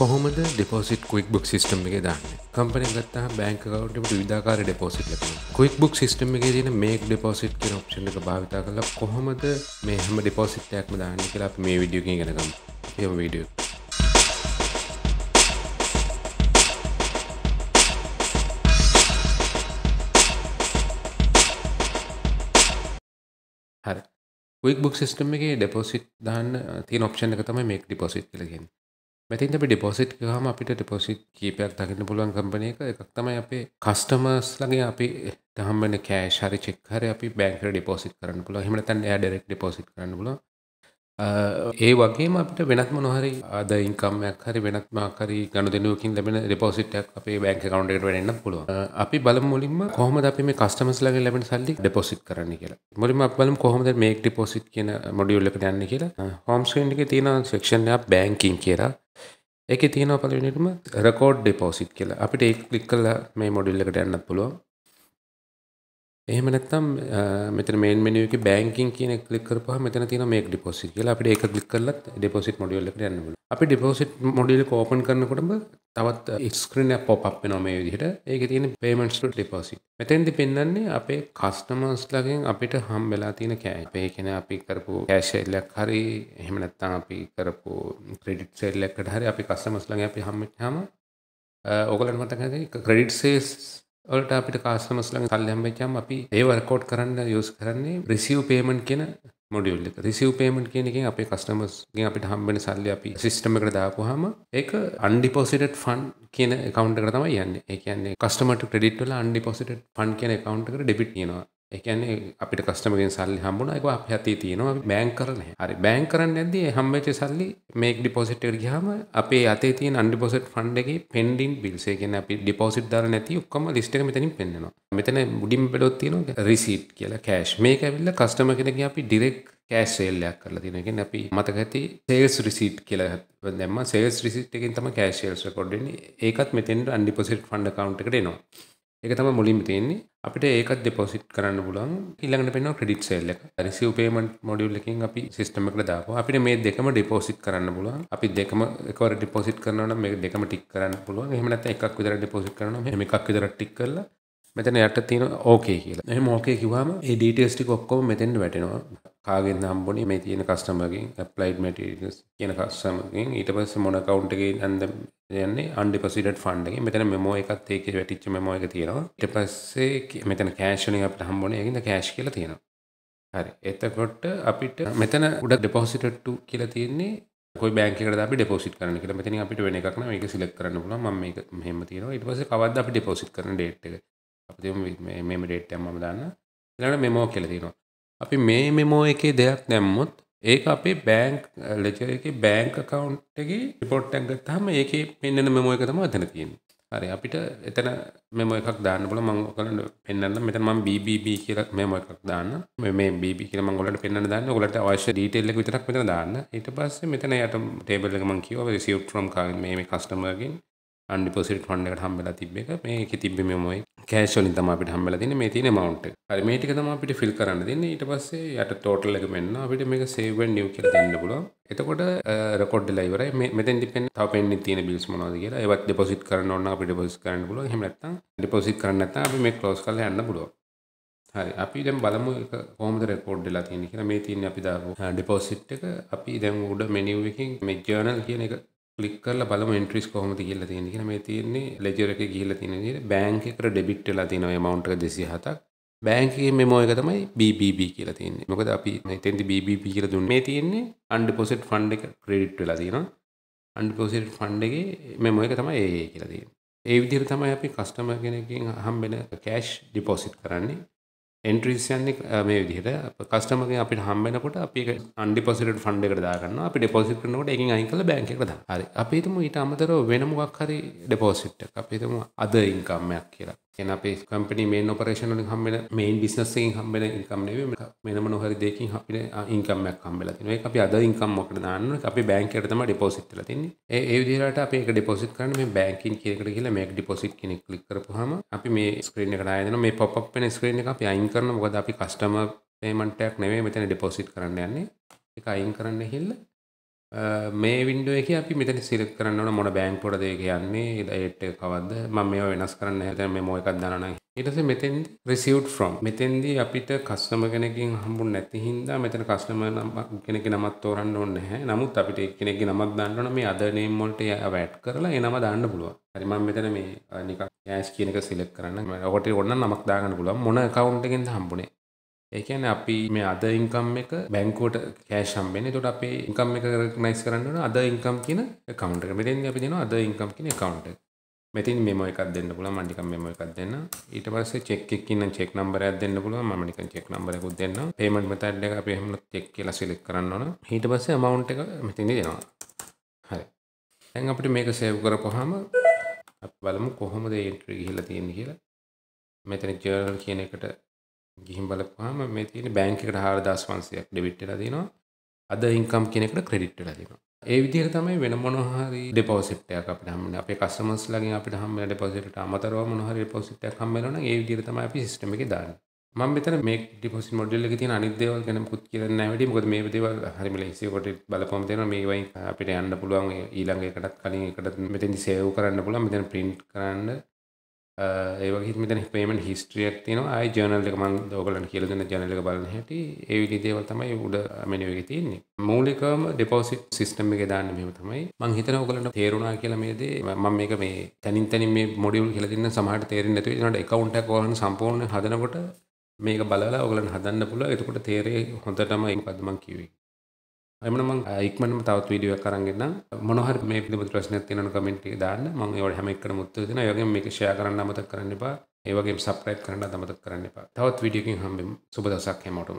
කොහොමද ඩෙපෝසිට් quick book system එක දන්න කම්පන ගත්තා බෑංක කවටට විධාකාර ඩෙපෝසිට් ලබන කුයික් බුක් සිස්ටම් එක තින මේක් ඩෙපෝසිට් කියන ඔප්ෂන් එක භාවිතා කරලා කොහොමද මේ හැම ඩෙපෝසිට්ටයක්ම දාන්න කියලා මේ විඩියෝකින් ගෙනකම් එම වීඩියෝ හරි ක් බුක් සිස්ටම් එක ඩෙපෝසිට් දාන්න තිය ඔප්ෂන් එක තමයි මේක් ඩිපොසිට් කලගෙන මෙතින් අපි ඩිපොසිට් හම අපිට ඩිපොසිට් කීපයක් දකින්න පුළුවන් කම්පන එක එකක් තමයි අපේ කස්ටමර්ස් ලගේ අපි දහම්බන කෑ ශරි චෙක්හර අපි බැංක ඩිපොසිට් කරන්න පුළ හමතන් එයා ඩෙරෙක් ඩිපොසිට් කරන්න පුල ඒ වගේම අපිට වෙනත් මොනොහරි අද ඉන්කම්යක් හරි වෙනත් මාකරි ගණ දෙනුවකින් ලැබෙන ඩිපොසිට්ක් අපේ බැංක කවන්ඩට වෙන්න පුළුව අපි බල මුලින්ම කොහම අපි මේ කස්ටමස් ලගේ ලැබෙන සල්ලි ඩිපොසිට් කරන්න කියලා මුලිම අපලම් කොහොමද මේක් ඩිපොසිට් කියන මොඩියුල්ලක යන්න කියලා හෝම්ස්කන්ඩික තියෙන සෙක්ෂන් බැංකින් කියලා එක තියන පලනිටම රකෝඩ් ඩෙපෝසිට් කියලා අපිට ඒ ලික් කල්ල මේ මොඩිල්ලකට යන්න පුළුවන් එහෙම නැත්නම් මෙතන මේන් මෙනු එකේ බැංකින් කියන එක ක්ලික් කරපුවාම මෙතන තියෙනවා මේක ඩිපොසිට් කියලා. අපිට ඒක ක්ලික් කරලත් ඩිපොසිට් මොඩියුල් එකට යන්න පුළුවන්. අපි ඩිපොසිට් මොඩියුල් එක ඕපන් කරනකොටම තවත් ස්ක්‍රීන් එකක් පොප් අප් වෙනවා මේ විදිහට. ඒකේ තියෙන payments to deposit. මෙතෙන්දී පෙන්වන්නේ අපේ customers ළඟින් අපිට හම් වෙලා තියෙන කෑෂ්. අපේ කියන්නේ අපි කරපු කෑෂ් සේල් එකක් හරි එහෙම නැත්නම් අපි කරපු ක්‍රෙඩිට් සේල් එකකට හරි අපි customers ළඟ අපි හම් වෙච්චාම ඔයගොල්ලන්ට මතක ඇති ක්‍රෙඩිට් සේල්ස් ඔලට අපිට කාස්ටමර්ස් ළඟ සල්ලි හම්බෙච්චාම අපි ඒව රෙකෝඩ් කරන්න යූස් කරන්නේ රිසීව් පේමන්ට් කියන මොඩියුල් එක. රිසීව් පේමන්ට් කියන එකෙන් අපේ කස්ටමර්ස් ගෙන් අපිට හම්බෙන සල්ලි අපි සිස්ටම් එකට දාපුවාම ඒක අන්ඩිපොසිටඩ් ෆන්ඩ් කියන account එකට තමයි යන්නේ. ඒ කියන්නේ කස්ටමර්ට ක්‍රෙඩිට් වල අන්ඩිපොසිටඩ් ෆන්ඩ් කියන account එකට ඩෙබිට් කියනවා. එකන්නේ අපිට කස්ටමගෙන් සල්ලි හම්බුණ එක අප ඇති තියෙනවා බෑන් කරන හරි බෑන් කරන්න ඇද හම්මච සල්ලි මේක් ඩිපොසිට්ට ගහම අපේ අතේ තිය අන්ඩිපොසිට් ෆන්ඩගේ පෙන්ඩින් බිල්සේ කියෙන අපි ඩිපොසිට් දර නැති ඔක්කම ලිස්ටක මෙතනින් පෙන්න්නවා මෙතන මුඩින් පෙලොත් තියෙන රිසිට් කියලා කෑශ් මේ ඇවිල්ල කස්ටම කෙනගේ අපි ඩිරෙක් කෑශේල්ලයක් කරලා තිනගෙන් අපි මතකඇති සේල්ස් රිසිට් කියලා දැම සේල්ස් රිසිට් එකින් තම කෑශේල්ස් කොඩ්ඩන ඒකත් මෙතෙන්ට අන්ඩිපොසිට් ෆන්ඩ කවන්ට එකටනවා එක තම මුලින්ම තියෙන්නේ අපිට ඒකත් ඩිපොසිට් කරන්න පුළුවන් ඊළඟට පෙන්වන ක්‍රෙඩිට් සේල් එක රිසීව් පේමන්ට් මොඩියුල් එකකින් අපි සිස්ටම් එකට දාපුවා අපිට මේ දෙකම ඩිපොසිට් කරන්න පුළුවන් අපි දෙකම එකවර ඩිපොසිට් කරනවා නම් මේ දෙකම ටික් කරන්න පුළුවන් එහෙම නැත්නම් එකක් විතරක් ඩිපොසිට් කරනවා නම් එහෙම එකක් විතරක් ටික් කරලා මෙතන යට තියෙන ඕකේ කියලා එහෙම ඕකේ කිව්වම ඒ ඩීටේල්ස් ටික ඔක්කොම මෙතෙන්ට වැටෙනවා කාගෙන් හම්බුනේ මේ තියෙන කස්ටමර්ගෙන් ඇප්ලයිඩ් මැටීරියල්ස් කියන කස්ටමර්ගෙන් ඊට පස්සේ මොන account එකේ නැන්ද යන්නේ undeposited fund එකේ මෙතන memo එකත් ඒකේ වැටිච්ච memo එක තියෙනවා ඊට පස්සේ මෙතන cash වලින් අපිට හම්බුනේ ඒකින්ද cash කියලා තියෙනවා හරි එතකොට අපිට මෙතන උඩ ඩෙපොසිටට්ටු කියල තියන්නේ කොයි බැංක අපි ඩෙපොසිට කරන කියලා මෙතන අපිට වෙන එකක්න එක සිලෙක් කරන්න පුල ම මේක මෙහම තියෙන ඉට පස කවද අපි ඩෙපොසිට කරන ඩේට් එක අප මෙම ඩේට්ටම දන්න එලට මෙමෝ කියල තියෙනවා අපි මේ මෙමෝ එකේ දෙයක් නැම්මුත් ඒක අපේ බෑන්ක් ලෙජර එක බෑංක කවුන්්ටගේ රිපොට් ඇගත් හම ඒක පෙන්න්න මෙමෝ එක තම අතන තියෙන හරි අපිට එතන මෙම එකක් දාන්න පුල මං කලට පෙන්න්න මෙත ම BBB කියල මෙම එකක් දාන්න මේ BB කියල මංගලට පෙන්න්න දාන්න ගොලට අවශ්‍ය ඩීටෙල්ලෙක් විතරක් පෙන දාන්න ඊට පස්සේ මෙතන යට ටේබල්ලක මං කියව සිවට්‍රම් කාග මේ කස්ටමර්ගෙන් අන්ඩිපොසිට ෆන්ඩ එකට හම්බෙලා තිබ්බ එක මේක තිබ්බ මෙමොයි කෑෂ් වලින් තමයි අපිට හම්බෙලා තියෙන්නේ මේ තියෙන amount එක. හරි මේ ටික තමයි අපිට ෆිල් කරන්න දෙන්නේ. ඊට පස්සේ යට ටෝටල් එක මෙන්න අපිට මේක save and new කියලා දෙන්න පුළුවන්. එතකොට රෙකෝඩ් වෙලා ඉවරයි. මෙතෙන් ඩිපෙන්ඩ් තව පෙන්නින් තියෙන බිල්ස් මොනවද කියලා. ඒවත් ඩිපොසිට් කරන්න ඕන නම් අපිට ඩිපොසිට් කරන්න පුළුවන්. එහෙම නැත්නම් ඩිපොසිට් කරන්න නැත්නම් අපි මේ close කරලා යන්න පුළුවන්. හරි අපි දැන් බලමු එක කොහොමද රෙකෝඩ් වෙලා තියෙන්නේ කියලා මේ තියෙන්නේ අපි දාපු ඩිපොසිට් එක අපි දැන් උඩ මෙනු එකකින් මේ ජර්නල් කියන එක ලික් කරලා බලමු එන්ට්‍රීස් කොහොමද කියලා තියෙන්නේ කියලා මේ තියෙන්නේ ලෙජර් එකේ ගිහිල්ලා තියෙන විදිහට බැංක් එකට ඩෙබිට් වෙලා තියෙන ඔය amount එක 207ක් බැංක් එකේ මෙමෝ එක තමයි BBB කියලා තියෙන්නේ. මොකද අපි එතෙන්දී BBB කියලා දුන්නේ. මේ තියෙන්නේ undeposit fund එක credit වෙලා තියෙනවා. undeposit fund එකේ මෙමෝ එක තමයි AA කියලා තියෙන්නේ. ඒ විදිහට තමයි අපි කස්ටමර් කෙනෙක්ගෙන් හම්බෙන කෑෂ් ඩිපොසිට් කරන්නේ. එන්ට්‍රීස් යන්නේ මේ විදිහට කස්ටමර් කෙනෙක් අපිට හම්බ වෙනකොට අපි ඒක අන්ඩිපොසිටඩ් ෆන්ඩ් එකට දා ගන්නවා. අපි ඩිපොසිට් කරනකොට ඒකෙන් අයින් කරලා බැංක් එකට දානවා. හරි. අපි හිතමු ඊට අමතරව වෙන මොකක් හරි ඩිපොසිට් එකක්. අපි හිතමු අද ඉන්කම් එකක් කියලා. කියන අපේ කම්පනි මේන් ඔපරේෂන් වලින් හම්බෙන මේන් බිස්නස් එකෙන් හම්බෙන ඉන්කම් නෙවෙයි වෙනම නොහරි දෙයකින් අපිට ඉන්කම් එකක් හම්බෙලා තිනවා ඒක අපි අද ඉන්කම් මොකටද දාන්න ඕනේ අපි බැංකුවට තමයි ඩිපොසිට් කරලා තින්නේ ඒ ඒ විදිහට අපි ඒක ඩිපොසිට් කරන්නේ මේ බැංකින් කියන එකට ගිහලා මේක ඩිපොසිට් කියන එක ක්ලික් කරපුවාම අපි මේ ස්ක්‍රීන් එකට ආයෙ දෙනවා මේ පොප් අප් වෙන ස්ක්‍රීන් එක අපි අයින් කරනවා මොකද අපි කස්ටමර් පේමන්ට් එකක් නෙවෙයි මෙතන ඩිපොසිට් කරන්න යන්නේ ඒක අයින් කරන්න ගිහිල්ලා මේ වින්ඩුව එක අපි මෙතන සිලෙක් කරන්න ඕන මොන බෑන්ක්කොට දෙක යන්නේ ඒට කවද ම මේ වෙනස් කරන්න හැත මේ මොයකක් දනන ඉටස මෙතෙන් රිසිවට් ෆ්‍රම් මෙතෙන්දී අපිට කස්නම කෙනකින් හම්බු නැති හින්දා මෙතන කස්නම කෙනෙක නමත් තෝරන්න ඕන්න හැ නමුත් අපිට කෙනෙක් නමක් දන්නන මේ අදනේම්මොල්ට වැට් කරලා එනම දාන්න පුළුව හරිම මෙතන මේ නික ඇස් කියනක සිලෙක් කරන්න ඔකොට ඔන්න නමක් දාගන්න පුළුව මොන කවුන්ටගෙන් හම්බුණේ ඒකන අපි මේ අද ඉංකම් එක බැංකෝට කෑශම්බෙන තොට අපේ ඉංකම් එක නයිස් කරන්නන අද ඉංකම් කියන කවන්ට මෙතෙන් අපි දෙන අද ඉංකම් කියන කවන්ට මෙතින් මෙම එකක් දෙන්න පුල මණිකම් මෙම එකක් දෙන්න ඊට පස්සේ චෙක් එකක් ඉන්න චෙක් නම්බරයක් දෙන්න පුළුවන් මම නිකන් චෙක් නම්බරයකුත් දෙන්න පේමන්ට් මෙතඩ් එක අපි හැමලක් චෙක් කියලා සිලෙක්ට් කරන්න ඕන ඊට පස්සේ අමවුන්ට් එක මෙතෙන් දෙනවා හරි දැන් අපිට මේක සේව් කරපුවාම අපි බලමු කොහොමද එන්ට්‍රි ගිහිල්ලා තියෙන්නේ කියලා මෙතන ජර්නල් කියන එකට ගිහිම් බලපුහම මේ තියෙන බෑංකිකට හාරදස් වන්සයක් ඩෙවිට්ටල දනවා අද ඉංකම් කෙනෙකට ක්‍රඩිට්ටල දෙනවා ඒ විදිර තමයි වෙන මොනහරි ඩෙපෝසිට්ටයක් අපට හම අප කස්මස් ලගින් අපිට හම ඩෙපොසිට අමතරව මොහරි පොසිට්ට හම්බලන ඒ විදිර තම අපි සිටම එක දාන්න මම මෙතන මේ ඩිපොසි මොඩල්ල ති අනිදේවල් ගැන පුත් කියන්න වැට ොද මේ දේව හරිම ලේසිකොට බලපොම දෙන මේවයි අපිට යන්න පුළුවන් ඊළඟකටත් කලින් එකට මෙතැනි සේව් කරන්න පුළන් මෙතන පින්ට් කරන්න ඒවගේ මෙතන පේමෙන්ට් හිස්ට්‍රියක් තියෙනවා ආයි ජර්නල් එක මම ඔයගලන්ට කියලා දෙන ජර්නල් එක බලන හැටි ඒ විදිහේ දේවල් තමයි උඩ මෙනු එකේ තියෙන්නේ මූලිකවම ඩිපොසිට් සිස්ටම් එකේ දාන්න මෙහෙම තමයි මම හිතනවා ඔයගලන්ට තේරුණා කියලා මේ දේ මම මේක මේ තනින් තනින් මේ මොඩියුල් කියලා දෙන්න සමහරට තේරෙන්නේ නැති වෙනකොට account එකක් ඔයගලන් සම්පූර්ණ හදනකොට මේක බලලා ඔයගලන් හදන්න පුළුවන් එතකොට තේරෙයි හොඳටම මොකද්ද මම කිව්වේ එමනම ඉක්මනම තවත් වීඩියෝ එකක් අරන් එන්නම් මොනවා හරි මේ පිළිබඳ ප්‍රශ්නයක් තියෙනවා නම් කමෙන්ට් එකේ දාන්න මම ඒවට හැම එකකටම උත්තර දෙනවා ඒ වගේම මේක ෂෙයා කරන්න අමතක කරන්න එපා ඒ වගේම සබ්ස්ක්‍රයිබ් කරන්න අමතක කරන්න එපා තවත් වීඩියෝ එකකින් හම්බෙමු සුබ දවසක් හැමෝටම